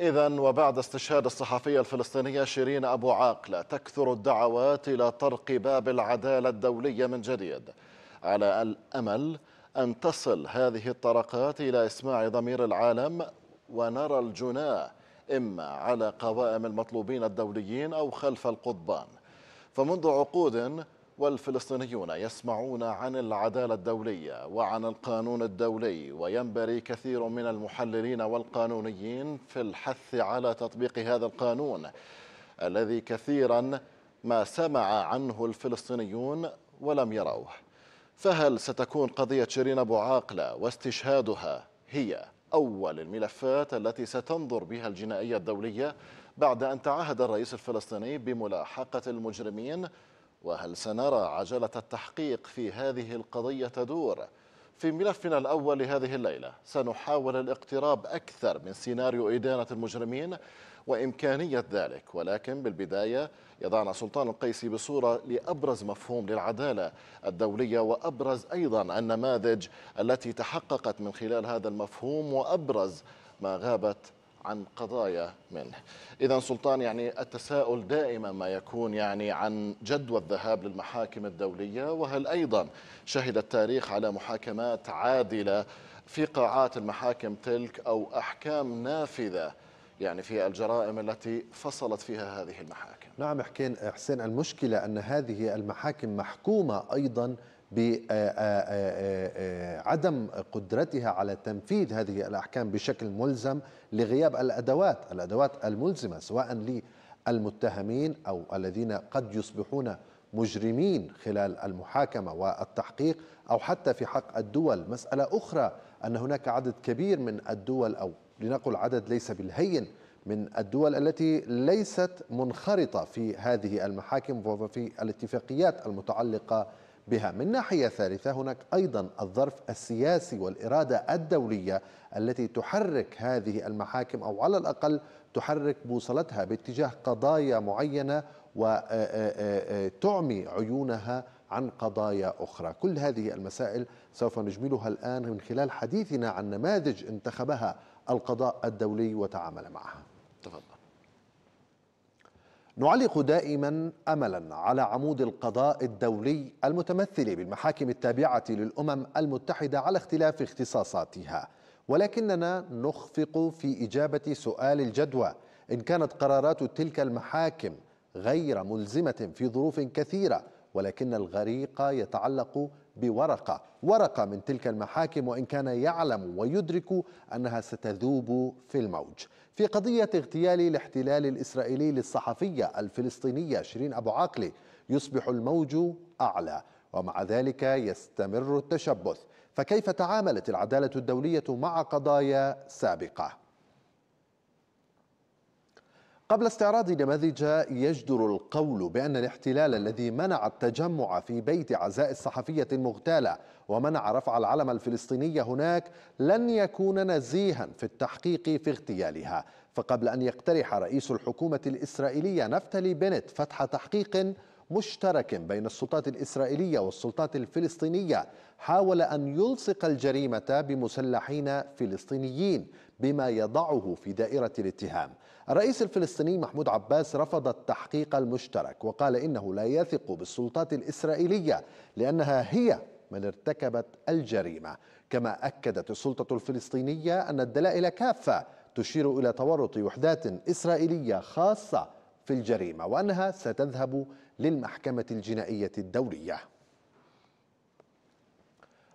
إذا وبعد استشهاد الصحفية الفلسطينية شيرين أبو عاقلة تكثر الدعوات إلى طرق باب العدالة الدولية من جديد على الأمل أن تصل هذه الطرقات إلى إسماع ضمير العالم ونرى الجناه إما على قوائم المطلوبين الدوليين أو خلف القضبان فمنذ عقود والفلسطينيون يسمعون عن العدالة الدولية وعن القانون الدولي وينبري كثير من المحللين والقانونيين في الحث على تطبيق هذا القانون الذي كثيرا ما سمع عنه الفلسطينيون ولم يروه فهل ستكون قضية شيرين أبو عاقلة واستشهادها هي أول الملفات التي ستنظر بها الجنائية الدولية بعد أن تعهد الرئيس الفلسطيني بملاحقة المجرمين وهل سنرى عجلة التحقيق في هذه القضية تدور؟ في ملفنا الأول لهذه الليلة سنحاول الاقتراب أكثر من سيناريو إدانة المجرمين وإمكانية ذلك ولكن بالبداية يضعنا سلطان القيسي بصورة لأبرز مفهوم للعدالة الدولية وأبرز أيضا النماذج التي تحققت من خلال هذا المفهوم وأبرز ما غابت عن قضايا منه إذا سلطان يعني التساؤل دائما ما يكون يعني عن جدوى الذهاب للمحاكم الدولية وهل أيضا شهد التاريخ على محاكمات عادلة في قاعات المحاكم تلك أو أحكام نافذة يعني في الجرائم التي فصلت فيها هذه المحاكم نعم حسين المشكلة أن هذه المحاكم محكومة أيضا بعدم قدرتها على تنفيذ هذه الأحكام بشكل ملزم لغياب الأدوات الأدوات الملزمة سواء للمتهمين أو الذين قد يصبحون مجرمين خلال المحاكمة والتحقيق أو حتى في حق الدول مسألة أخرى أن هناك عدد كبير من الدول أو لنقل عدد ليس بالهين من الدول التي ليست منخرطة في هذه المحاكم وفي الاتفاقيات المتعلقة بها من ناحية ثالثة هناك أيضا الظرف السياسي والإرادة الدولية التي تحرك هذه المحاكم أو على الأقل تحرك بوصلتها باتجاه قضايا معينة وتعمي آه، آه، آه، عيونها عن قضايا أخرى كل هذه المسائل سوف نجملها الآن من خلال حديثنا عن نماذج انتخبها القضاء الدولي وتعامل معها تفضل نعلق دائما املا على عمود القضاء الدولي المتمثل بالمحاكم التابعه للامم المتحده على اختلاف اختصاصاتها ولكننا نخفق في اجابه سؤال الجدوى ان كانت قرارات تلك المحاكم غير ملزمه في ظروف كثيره ولكن الغريق يتعلق بورقة ورقة من تلك المحاكم وإن كان يعلم ويدرك أنها ستذوب في الموج في قضية اغتيال الاحتلال الإسرائيلي للصحفية الفلسطينية شيرين أبو عاقلي يصبح الموج أعلى ومع ذلك يستمر التشبث فكيف تعاملت العدالة الدولية مع قضايا سابقة؟ قبل استعراض نماذج يجدر القول بأن الاحتلال الذي منع التجمع في بيت عزاء الصحفية المغتالة ومنع رفع العلم الفلسطيني هناك لن يكون نزيها في التحقيق في اغتيالها فقبل أن يقترح رئيس الحكومة الإسرائيلية نفتلي بنت فتح تحقيق مشترك بين السلطات الإسرائيلية والسلطات الفلسطينية حاول أن يلصق الجريمة بمسلحين فلسطينيين بما يضعه في دائرة الاتهام الرئيس الفلسطيني محمود عباس رفض التحقيق المشترك وقال إنه لا يثق بالسلطات الإسرائيلية لأنها هي من ارتكبت الجريمة كما أكدت السلطة الفلسطينية أن الدلائل كافة تشير إلى تورط وحدات إسرائيلية خاصة في الجريمة وأنها ستذهب للمحكمة الجنائية الدولية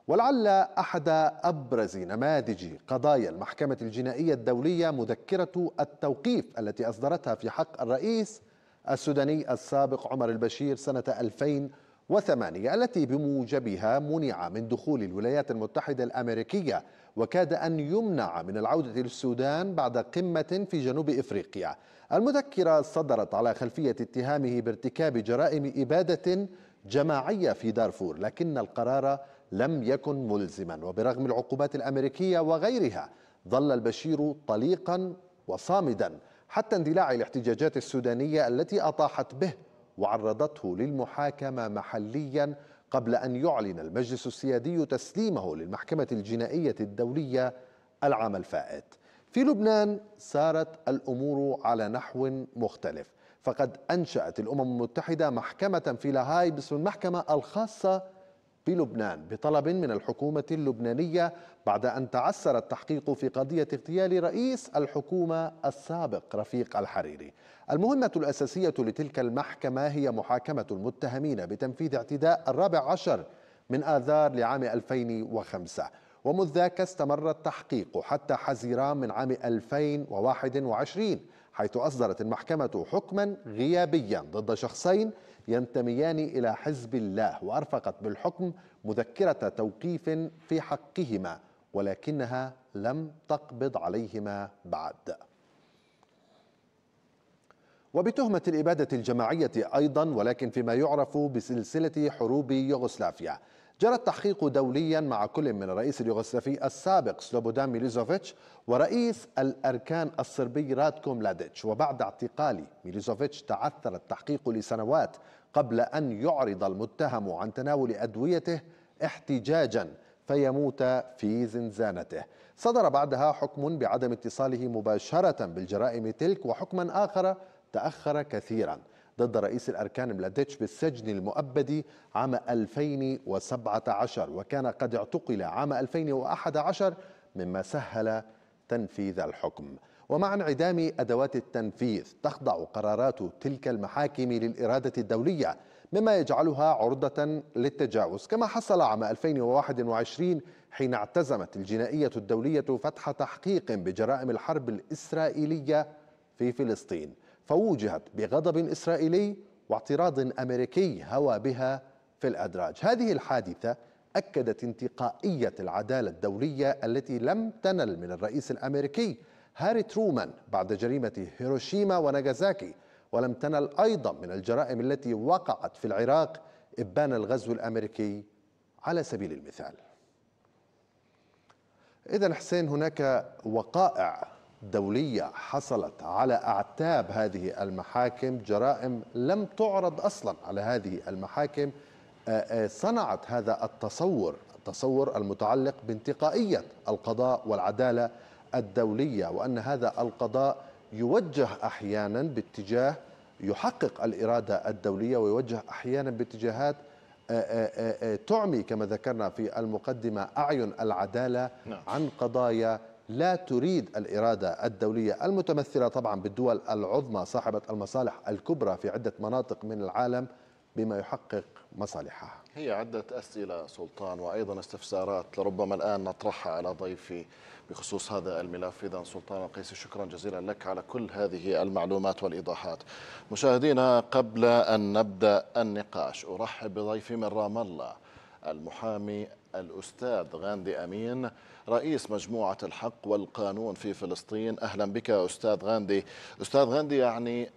ولعل احد ابرز نماذج قضايا المحكمه الجنائيه الدوليه مذكره التوقيف التي اصدرتها في حق الرئيس السوداني السابق عمر البشير سنه 2008 التي بموجبها منع من دخول الولايات المتحده الامريكيه وكاد ان يمنع من العوده للسودان بعد قمه في جنوب افريقيا. المذكره صدرت على خلفيه اتهامه بارتكاب جرائم اباده جماعيه في دارفور لكن القرار لم يكن ملزما وبرغم العقوبات الأمريكية وغيرها ظل البشير طليقا وصامدا حتى اندلاع الاحتجاجات السودانية التي أطاحت به وعرضته للمحاكمة محليا قبل أن يعلن المجلس السيادي تسليمه للمحكمة الجنائية الدولية العام الفائت في لبنان سارت الأمور على نحو مختلف فقد أنشأت الأمم المتحدة محكمة في لاهاي باسم المحكمة الخاصة بلبنان بطلب من الحكومة اللبنانية بعد أن تعسر التحقيق في قضية اغتيال رئيس الحكومة السابق رفيق الحريري المهمة الأساسية لتلك المحكمة هي محاكمة المتهمين بتنفيذ اعتداء الرابع عشر من آذار لعام 2005 ومذ ذاك استمر التحقيق حتى حزيران من عام 2021 حيث أصدرت المحكمة حكما غيابيا ضد شخصين ينتميان إلى حزب الله وأرفقت بالحكم مذكرة توقيف في حقهما ولكنها لم تقبض عليهما بعد وبتهمة الإبادة الجماعية أيضا ولكن فيما يعرف بسلسلة حروب يوغوسلافيا جرى التحقيق دوليا مع كل من الرئيس اليوغوسلافي السابق سلوبودان ميليزوفيتش ورئيس الأركان الصربي رادكو ملاديتش وبعد اعتقال ميليزوفيتش تعثر التحقيق لسنوات قبل أن يعرض المتهم عن تناول أدويته احتجاجا فيموت في زنزانته صدر بعدها حكم بعدم اتصاله مباشرة بالجرائم تلك وحكما آخر تأخر كثيرا ضد رئيس الأركان ملاديتش بالسجن المؤبد عام 2017 وكان قد اعتقل عام 2011 مما سهل تنفيذ الحكم ومع انعدام أدوات التنفيذ تخضع قرارات تلك المحاكم للإرادة الدولية مما يجعلها عرضة للتجاوز كما حصل عام 2021 حين اعتزمت الجنائية الدولية فتح تحقيق بجرائم الحرب الإسرائيلية في فلسطين فوجهت بغضب إسرائيلي واعتراض أمريكي هوى بها في الأدراج هذه الحادثة أكدت انتقائية العدالة الدولية التي لم تنل من الرئيس الأمريكي هاري ترومان بعد جريمة هيروشيما وناجازاكي ولم تنل أيضا من الجرائم التي وقعت في العراق إبان الغزو الأمريكي على سبيل المثال إذا حسين هناك وقائع دولية حصلت على أعتاب هذه المحاكم جرائم لم تعرض أصلا على هذه المحاكم آه، آه، صنعت هذا التصور التصور المتعلق بانتقائية القضاء والعدالة الدولية وأن هذا القضاء يوجه أحيانا باتجاه يحقق الإرادة الدولية ويوجه أحيانا باتجاهات آه، تعمي كما ذكرنا في المقدمة أعين العدالة نعم. عن قضايا لا تريد الإرادة الدولية المتمثلة طبعا بالدول العظمى صاحبة المصالح الكبرى في عدة مناطق من العالم بما يحقق مصالحها هي عدة أسئلة سلطان وأيضا استفسارات لربما الآن نطرحها على ضيفي بخصوص هذا الملف إذا سلطان القيسي شكرا جزيلا لك على كل هذه المعلومات والإيضاحات مشاهدينا قبل أن نبدأ النقاش أرحب بضيفي من رام الله المحامي الأستاذ غاندي أمين رئيس مجموعة الحق والقانون في فلسطين أهلا بك أستاذ غاندي أستاذ غاندي يعني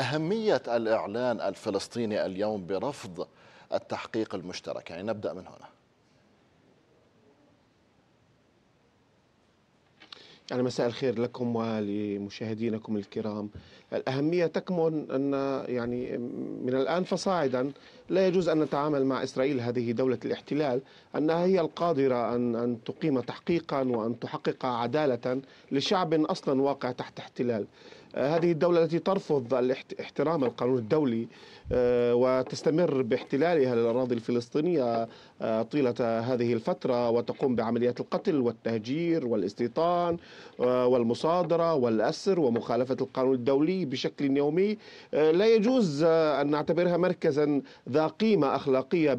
أهمية الإعلان الفلسطيني اليوم برفض التحقيق المشترك يعني نبدأ من هنا يعني مساء الخير لكم ولمشاهدينكم الكرام الأهمية تكمن أن يعني من الآن فصاعدا لا يجوز أن نتعامل مع إسرائيل هذه دولة الاحتلال أنها هي القادرة أن, أن تقيم تحقيقا وأن تحقق عدالة لشعب أصلا واقع تحت احتلال آه، هذه الدولة التي ترفض احترام القانون الدولي آه، وتستمر باحتلالها للأراضي الفلسطينية آه، طيلة هذه الفترة وتقوم بعمليات القتل والتهجير والاستيطان آه، والمصادرة والأسر ومخالفة القانون الدولي بشكل يومي آه، لا يجوز أن نعتبرها مركزا ذا قيمة أخلاقية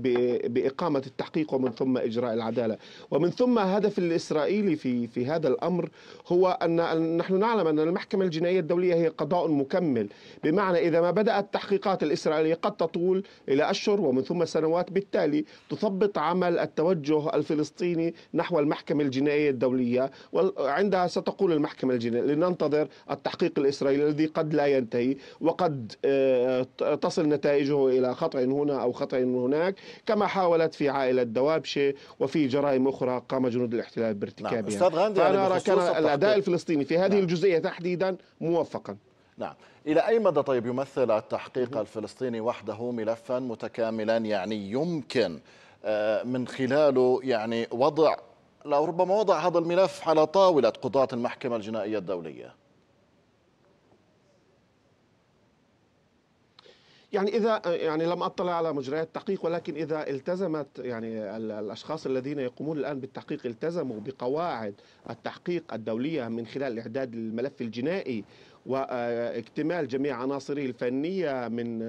بإقامة التحقيق ومن ثم إجراء العدالة ومن ثم هدف الإسرائيلي في, في هذا الأمر هو أن نحن نعلم أن المحكمة الجنائية الدولية هي قضاء مكمل بمعنى إذا ما بدأت التحقيقات الإسرائيلية قد تطول إلى أشهر ومن ثم سنوات بالتالي تثبط عمل التوجه الفلسطيني نحو المحكمة الجنائية الدولية وعندها ستقول المحكمة الجنائية لننتظر التحقيق الإسرائيلي الذي قد لا ينتهي وقد آه، تصل نتائجه إلى خطأ هنا أو خطأ هناك كما حاولت في عائلة دوابشة وفي جرائم أخرى قام جنود الاحتلال بارتكابها نعم. أستاذ غاندي يعني فأنا أرى كان الأداء الفلسطيني في هذه نعم. الجزئية تحديدا موفقا نعم إلى أي مدى طيب يمثل التحقيق الفلسطيني وحده ملفا متكاملا يعني يمكن آه، من خلاله يعني وضع لربما وضع هذا الملف على طاولة قضاة المحكمة الجنائية الدولية يعني اذا يعني لم اطلع على مجريات التحقيق ولكن اذا التزمت يعني الاشخاص الذين يقومون الان بالتحقيق التزموا بقواعد التحقيق الدوليه من خلال اعداد الملف الجنائي واكتمال جميع عناصره الفنية من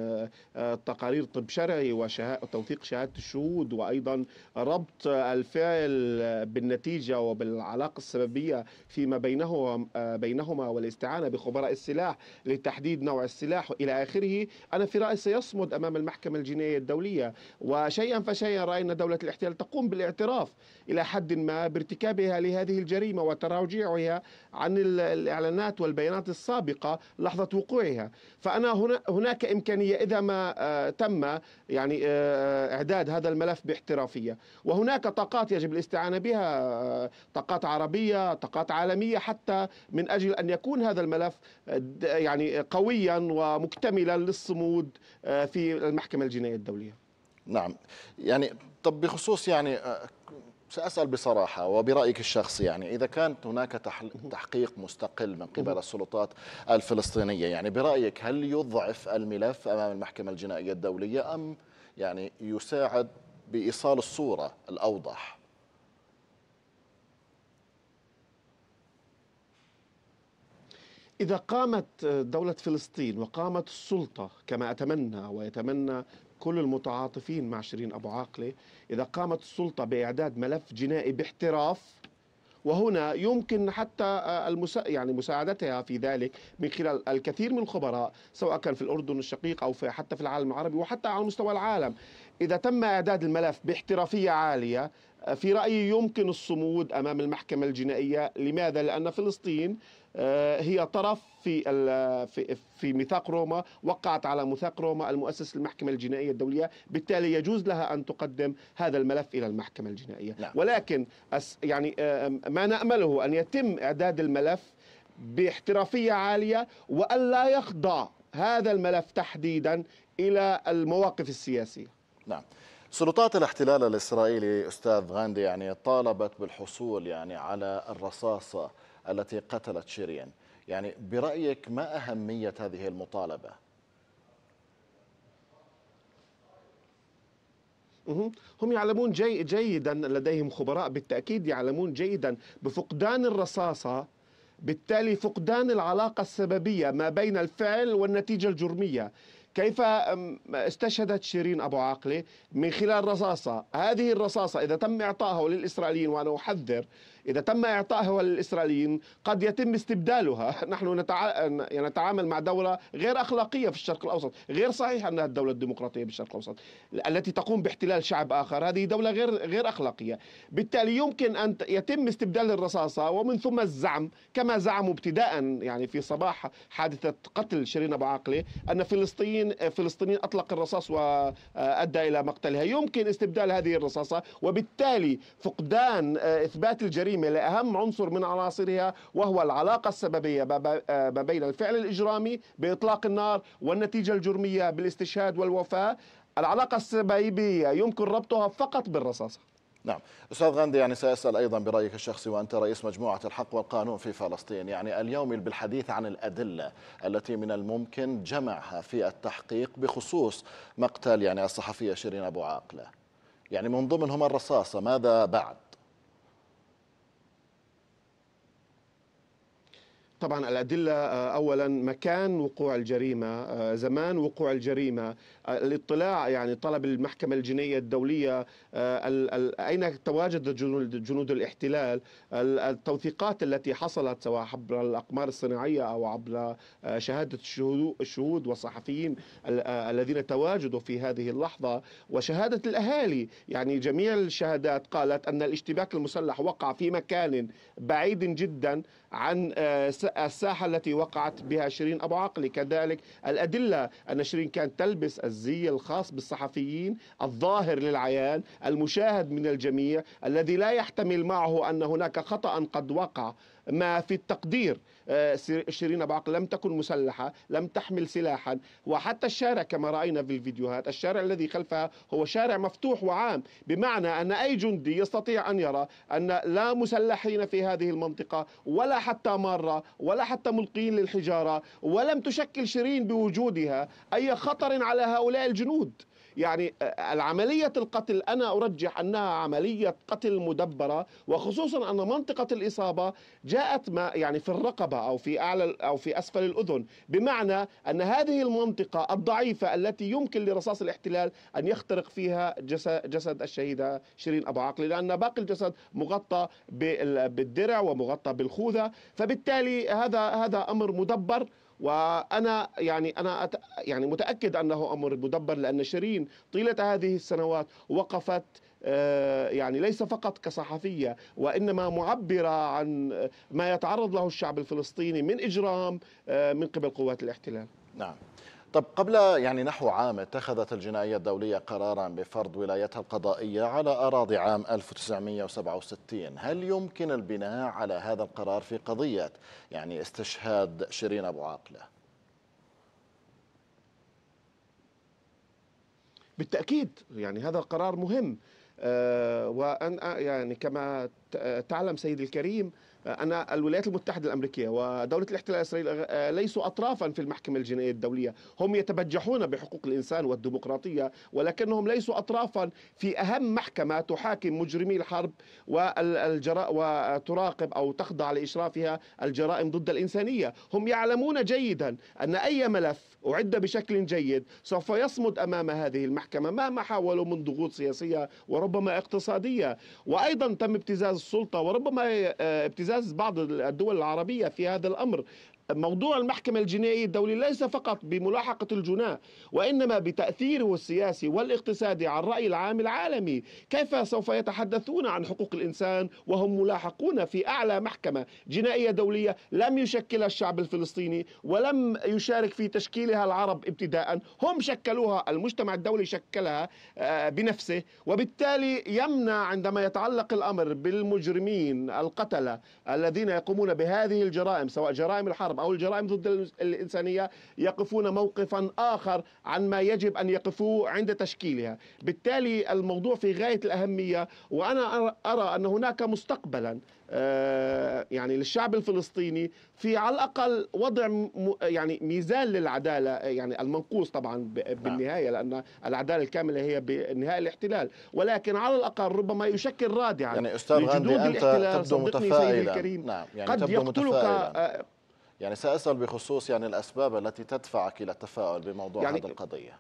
آه، تقارير طب شرعي وتوثيق شهادة الشهود وأيضا ربط الفعل بالنتيجة وبالعلاقة السببية فيما بينه آه، بينهما والاستعانة بخبراء السلاح لتحديد نوع السلاح إلى آخره أنا في رأيي سيصمد أمام المحكمة الجنائية الدولية وشيئا فشيئا رأينا دولة الاحتلال تقوم بالاعتراف إلى حد ما بارتكابها لهذه الجريمة وتراجعها عن الإعلانات والبيانات السابقة السابقة لحظة وقوعها فأنا هنا هناك إمكانية إذا ما آه، تم يعني آه، آه، إعداد هذا الملف باحترافية وهناك طاقات يجب الاستعانة بها طاقات عربية طاقات عالمية حتى من أجل أن يكون هذا الملف يعني قويا ومكتملا للصمود في المحكمة الجنائية الدولية نعم يعني طب بخصوص يعني سأسأل بصراحة وبرأيك الشخصي يعني إذا كانت هناك تحقيق مستقل من قبل السلطات الفلسطينية يعني برأيك هل يضعف الملف أمام المحكمة الجنائية الدولية أم يعني يساعد بإيصال الصورة الأوضح إذا قامت دولة فلسطين وقامت السلطة كما أتمنى ويتمنى كل المتعاطفين مع شيرين أبو عاقلة إذا قامت السلطة بإعداد ملف جنائي باحتراف وهنا يمكن حتى آه، المسا... يعني مساعدتها في ذلك من خلال الكثير من الخبراء سواء كان في الاردن الشقيق او في حتى في العالم العربي وحتى على مستوى العالم إذا تم إعداد الملف باحترافية عالية آه، في رأيي يمكن الصمود أمام المحكمة الجنائية لماذا؟ لأن فلسطين آه، هي طرف في في في ميثاق روما وقعت على ميثاق روما المؤسس للمحكمة الجنائية الدولية بالتالي يجوز لها أن تقدم هذا الملف إلى المحكمة الجنائية لا. نعم. ولكن يعني آه، ما نأمله أن يتم إعداد الملف باحترافية عالية وألا يخضع هذا الملف تحديدا إلى المواقف السياسية نعم سلطات الاحتلال الإسرائيلي أستاذ غاندي يعني طالبت بالحصول يعني على الرصاصة التي قتلت شيرين يعني برأيك ما أهمية هذه المطالبة؟ هم يعلمون جي جيدا لديهم خبراء بالتأكيد يعلمون جيدا بفقدان الرصاصة بالتالي فقدان العلاقة السببية ما بين الفعل والنتيجة الجرمية كيف استشهدت شيرين أبو عاقلة من خلال رصاصة هذه الرصاصة إذا تم إعطائها للإسرائيليين وأنا أحذر إذا تم إعطائها للإسرائيليين قد يتم استبدالها نحن نتع... يعني نتعامل مع دولة غير أخلاقية في الشرق الأوسط غير صحيح أنها الدولة الديمقراطية بالشرق الأوسط التي تقوم باحتلال شعب آخر هذه دولة غير غير أخلاقية بالتالي يمكن أن يتم استبدال الرصاصة ومن ثم الزعم كما زعموا ابتداء يعني في صباح حادثة قتل شيرين أبو عاقلة أن فلسطين فلسطينيين أطلق الرصاص وأدى إلى مقتلها يمكن استبدال هذه الرصاصة وبالتالي فقدان آه، إثبات الجريمة الجريمة لأهم عنصر من عناصرها وهو العلاقة السببية آه، ما بين الفعل الإجرامي بإطلاق النار والنتيجة الجرمية بالاستشهاد والوفاة العلاقة السببية يمكن ربطها فقط بالرصاصة نعم أستاذ غاندي يعني سأسأل أيضا برأيك الشخصي وأنت رئيس مجموعة الحق والقانون في فلسطين يعني اليوم بالحديث عن الأدلة التي من الممكن جمعها في التحقيق بخصوص مقتل يعني الصحفية شيرين أبو عاقلة يعني من ضمنهم الرصاصة ماذا بعد طبعا الأدلة آه، أولا مكان وقوع الجريمة آه، زمان وقوع الجريمة آه، الاطلاع يعني طلب المحكمة الجنائية الدولية أين تواجد جنود الاحتلال التوثيقات التي حصلت سواء عبر الأقمار الصناعية أو عبر شهادة الشهود والصحفيين الذين تواجدوا في هذه اللحظة وشهادة الأهالي يعني جميع الشهادات قالت أن الاشتباك المسلح وقع في مكان بعيد جدا عن الساحة التي وقعت بها شيرين أبو عقلي كذلك الأدلة أن شيرين كانت تلبس الزي الخاص بالصحفيين الظاهر للعيان المشاهد من الجميع الذي لا يحتمل معه أن هناك خطأ قد وقع ما في التقدير آه، شيرين أبو عقلي لم تكن مسلحة لم تحمل سلاحا وحتى الشارع كما رأينا في الفيديوهات الشارع الذي خلفها هو شارع مفتوح وعام بمعنى أن أي جندي يستطيع أن يرى أن لا مسلحين في هذه المنطقة ولا حتى مارة ولا حتى ملقين للحجارة ولم تشكل شيرين بوجودها أي خطر على هؤلاء الجنود يعني آه، العملية القتل أنا أرجح أنها عملية قتل مدبرة وخصوصا أن منطقة الإصابة جاءت ما يعني في الرقبة أو في أعلى أو في أسفل الأذن بمعنى أن هذه المنطقة الضعيفة التي يمكن لرصاص الاحتلال أن يخترق فيها جسد, جسد الشهيدة شيرين أبو عاقل لأن باقي الجسد مغطى بالدرع ومغطى بالخوذة فبالتالي هذا هذا أمر مدبر وانا يعني انا أت... يعني متاكد انه امر مدبر لان شيرين طيله هذه السنوات وقفت آه، يعني ليس فقط كصحفية وإنما معبرة عن ما يتعرض له الشعب الفلسطيني من إجرام آه، من قبل قوات الاحتلال نعم طب قبل يعني نحو عام اتخذت الجنائية الدولية قرارا بفرض ولايتها القضائية على أراضي عام 1967 هل يمكن البناء على هذا القرار في قضية يعني استشهاد شيرين أبو عاقلة؟ بالتأكيد يعني هذا القرار مهم آه، وأن آه، يعني كما تعلم سيد الكريم أن الولايات المتحدة الأمريكية ودولة الاحتلال الإسرائيلي آه، ليسوا أطرافا في المحكمة الجنائية الدولية هم يتبجحون بحقوق الإنسان والديمقراطية ولكنهم ليسوا أطرافا في أهم محكمة تحاكم مجرمي الحرب والجراء وتراقب أو تخضع لإشرافها الجرائم ضد الإنسانية هم يعلمون جيدا أن أي ملف أعد بشكل جيد سوف يصمد أمام هذه المحكمة مهما حاولوا من ضغوط سياسية وربما اقتصادية وأيضا تم ابتزاز السلطة وربما آه، ابتزاز اعزاز بعض الدول العربيه في هذا الامر موضوع المحكمة الجنائية الدولية ليس فقط بملاحقة الجناة وإنما بتأثيره السياسي والاقتصادي على الرأي العام العالمي كيف سوف يتحدثون عن حقوق الإنسان وهم ملاحقون في أعلى محكمة جنائية دولية لم يشكلها الشعب الفلسطيني ولم يشارك في تشكيلها العرب ابتداء هم شكلوها المجتمع الدولي شكلها آه، بنفسه وبالتالي يمنع عندما يتعلق الأمر بالمجرمين القتلة الذين يقومون بهذه الجرائم سواء جرائم الحرب الحرب أو الجرائم ضد الإنسانية يقفون موقفا آخر عن ما يجب أن يقفوه عند تشكيلها بالتالي الموضوع في غاية الأهمية وأنا أرى أن هناك مستقبلا آه، يعني للشعب الفلسطيني في على الاقل وضع يعني ميزان للعداله يعني المنقوص طبعا نعم. بالنهايه لان العداله الكامله هي بنهايه الاحتلال ولكن على الاقل ربما يشكل رادعا يعني استاذ غاندي انت تبدو متفائلا نعم يعني قد تبدو يقتلك متفائلا. آه، يعني سأسأل بخصوص يعني الأسباب التي تدفعك إلى التفاؤل بموضوع يعني هذه القضية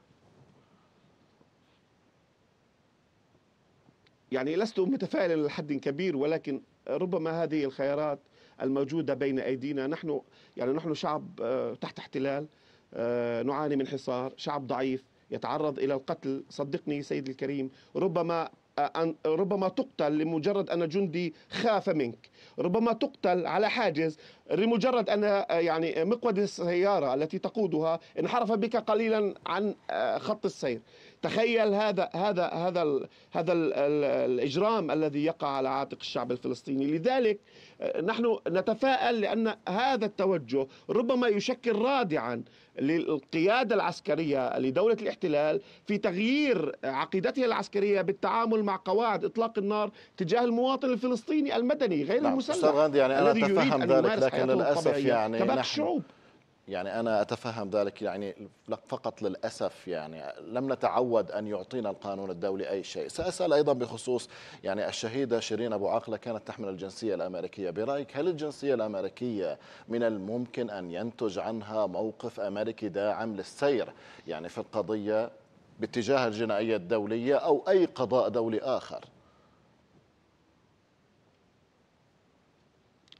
يعني لست متفائلا لحد كبير ولكن ربما هذه الخيارات الموجودة بين أيدينا نحن يعني نحن شعب آه، تحت احتلال آه، نعاني من حصار شعب ضعيف يتعرض إلى القتل صدقني سيد الكريم ربما آه، أن ربما تقتل لمجرد أن جندي خاف منك ربما تقتل على حاجز لمجرد أن آه، يعني آه، مقود السيارة التي تقودها انحرف بك قليلا عن آه، خط السير تخيل هذا هذا هذا هذا الاجرام الذي يقع على عاتق الشعب الفلسطيني لذلك نحن نتفائل لان هذا التوجه ربما يشكل رادعا للقياده العسكريه لدوله الاحتلال في تغيير عقيدتها العسكريه بالتعامل مع قواعد اطلاق النار تجاه المواطن الفلسطيني المدني غير نعم. المسلح يعني انا اتفهم ذلك لكن لكن للاسف يعني كباقي الشعوب يعني انا اتفهم ذلك يعني فقط للاسف يعني لم نتعود ان يعطينا القانون الدولي اي شيء، ساسال ايضا بخصوص يعني الشهيده شيرين ابو عقله كانت تحمل الجنسيه الامريكيه، برايك هل الجنسيه الامريكيه من الممكن ان ينتج عنها موقف امريكي داعم للسير يعني في القضيه باتجاه الجنائيه الدوليه او اي قضاء دولي اخر؟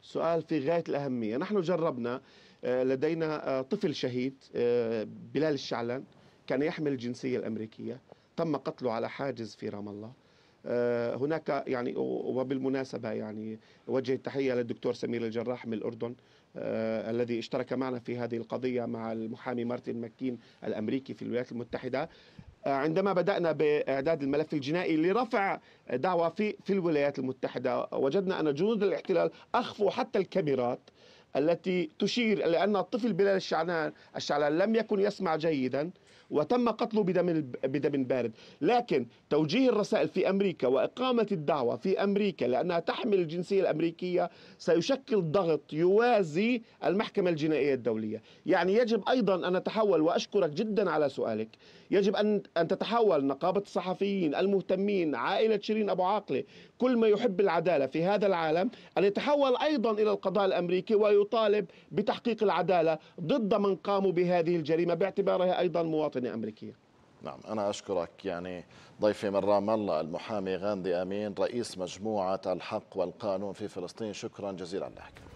سؤال في غاية الأهمية نحن جربنا آه، لدينا آه، طفل شهيد آه، بلال الشعلان كان يحمل الجنسية الأمريكية تم قتله على حاجز في رام الله هناك يعني وبالمناسبه يعني وجه التحيه للدكتور سمير الجراح من الاردن الذي اشترك معنا في هذه القضيه مع المحامي مارتن ماكين الامريكي في الولايات المتحده عندما بدأنا بإعداد الملف الجنائي لرفع دعوى في في الولايات المتحدة وجدنا أن جنود الاحتلال أخفوا حتى الكاميرات التي تشير لأن الطفل بلال الشعلان الشعلان لم يكن يسمع جيدا وتم قتله بدم بدم بارد، لكن توجيه الرسائل في امريكا واقامه الدعوه في امريكا لانها تحمل الجنسيه الامريكيه سيشكل ضغط يوازي المحكمه الجنائيه الدوليه، يعني يجب ايضا ان نتحول واشكرك جدا على سؤالك، يجب أن أن تتحول نقابة الصحفيين المهتمين عائلة شيرين أبو عاقلة كل ما يحب العدالة في هذا العالم أن يتحول أيضا إلى القضاء الأمريكي ويطالب بتحقيق العدالة ضد من قاموا بهذه الجريمة باعتبارها أيضا مواطنة أمريكية نعم أنا أشكرك يعني ضيفي من رام الله المحامي غاندي أمين رئيس مجموعة الحق والقانون في فلسطين شكرا جزيلا لك